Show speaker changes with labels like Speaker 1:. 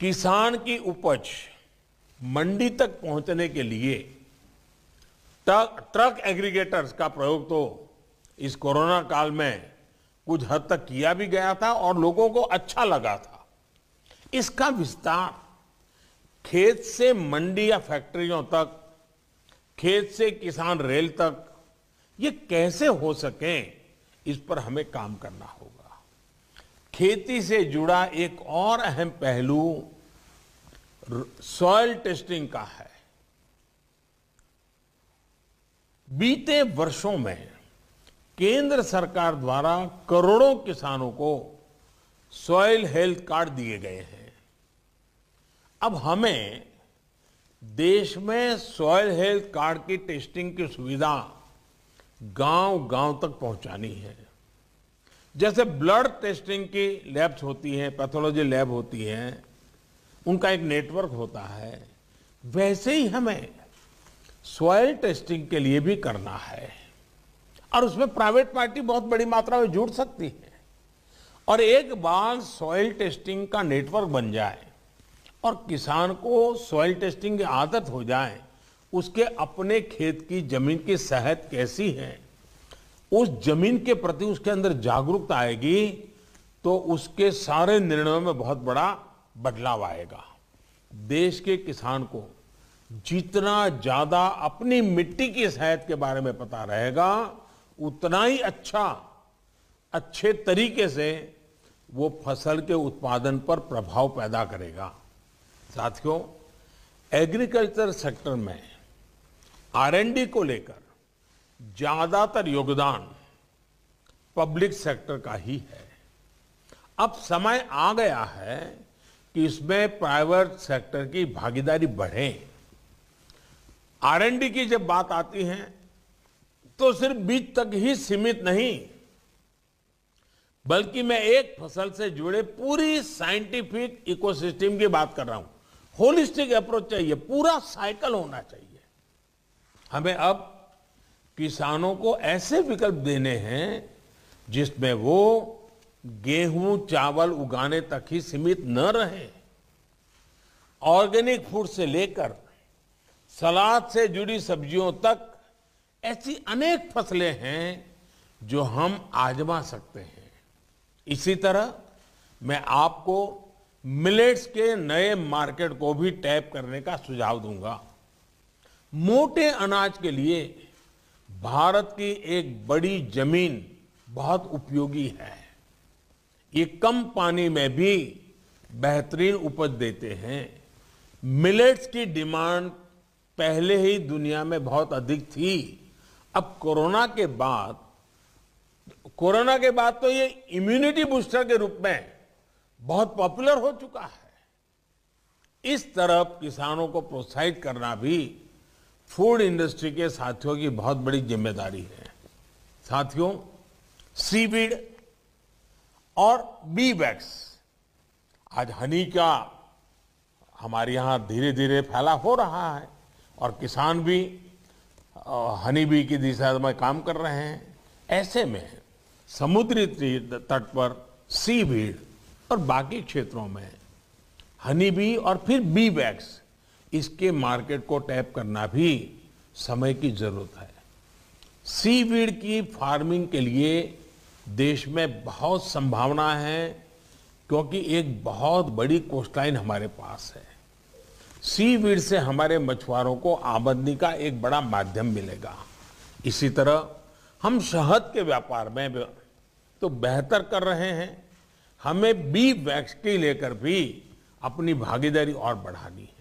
Speaker 1: किसान की उपज मंडी तक पहुंचने के लिए ट्रक एग्रीगेटर्स का प्रयोग तो इस कोरोना काल में कुछ हद तक किया भी गया था और लोगों को अच्छा लगा था इसका विस्तार खेत से मंडी या फैक्ट्रियों तक खेत से किसान रेल तक ये कैसे हो सके इस पर हमें काम करना होगा खेती से जुड़ा एक और अहम पहलू सॉयल टेस्टिंग का है बीते वर्षों में केंद्र सरकार द्वारा करोड़ों किसानों को सॉयल हेल्थ कार्ड दिए गए हैं अब हमें देश में सॉयल हेल्थ कार्ड की टेस्टिंग की सुविधा गांव गांव तक पहुंचानी है जैसे ब्लड टेस्टिंग की लैब्स होती हैं पैथोलॉजी लैब होती हैं उनका एक नेटवर्क होता है वैसे ही हमें सॉयल टेस्टिंग के लिए भी करना है और उसमें प्राइवेट पार्टी बहुत बड़ी मात्रा में जुड़ सकती है और एक बार सॉयल टेस्टिंग का नेटवर्क बन जाए और किसान को सॉयल टेस्टिंग की आदत हो जाए उसके अपने खेत की जमीन की सेहत कैसी है उस जमीन के प्रति उसके अंदर जागरूकता आएगी तो उसके सारे निर्णयों में बहुत बड़ा बदलाव आएगा देश के किसान को जितना ज्यादा अपनी मिट्टी की सेहत के बारे में पता रहेगा उतना ही अच्छा अच्छे तरीके से वो फसल के उत्पादन पर प्रभाव पैदा करेगा साथियों एग्रीकल्चर सेक्टर में आरएनडी को लेकर ज्यादातर योगदान पब्लिक सेक्टर का ही है अब समय आ गया है कि इसमें प्राइवेट सेक्टर की भागीदारी बढ़े आरएनडी की जब बात आती है तो सिर्फ बीज तक ही सीमित नहीं बल्कि मैं एक फसल से जुड़े पूरी साइंटिफिक इकोसिस्टम की बात कर रहा हूं होलिस्टिक अप्रोच चाहिए पूरा साइकिल होना चाहिए हमें अब किसानों को ऐसे विकल्प देने हैं जिसमें वो गेहूं चावल उगाने तक ही सीमित न रहे ऑर्गेनिक फूड से लेकर सलाद से जुड़ी सब्जियों तक ऐसी अनेक फसलें हैं जो हम आजमा सकते हैं इसी तरह मैं आपको मिलेट्स के नए मार्केट को भी टैप करने का सुझाव दूंगा मोटे अनाज के लिए भारत की एक बड़ी जमीन बहुत उपयोगी है ये कम पानी में भी बेहतरीन उपज देते हैं मिलेट्स की डिमांड पहले ही दुनिया में बहुत अधिक थी अब कोरोना के बाद कोरोना के बाद तो ये इम्यूनिटी बूस्टर के रूप में बहुत पॉपुलर हो चुका है इस तरफ किसानों को प्रोत्साहित करना भी फूड इंडस्ट्री के साथियों की बहुत बड़ी जिम्मेदारी है साथियों सीवीड और बी वैक्स आज हनी का हमारे यहां धीरे धीरे फैला हो रहा है और किसान भी हनी बी की दिशा में काम कर रहे हैं ऐसे में समुद्री तट पर सी भीड़ और बाकी क्षेत्रों में हनी बी और फिर बी वैक्स इसके मार्केट को टैप करना भी समय की जरूरत है सी वीड की फार्मिंग के लिए देश में बहुत संभावना है क्योंकि एक बहुत बड़ी कोस्टलाइन हमारे पास है सी वीड से हमारे मछुआरों को आमदनी का एक बड़ा माध्यम मिलेगा इसी तरह हम शहद के व्यापार में तो बेहतर कर रहे हैं हमें बी वैक्स की लेकर भी अपनी भागीदारी और बढ़ानी है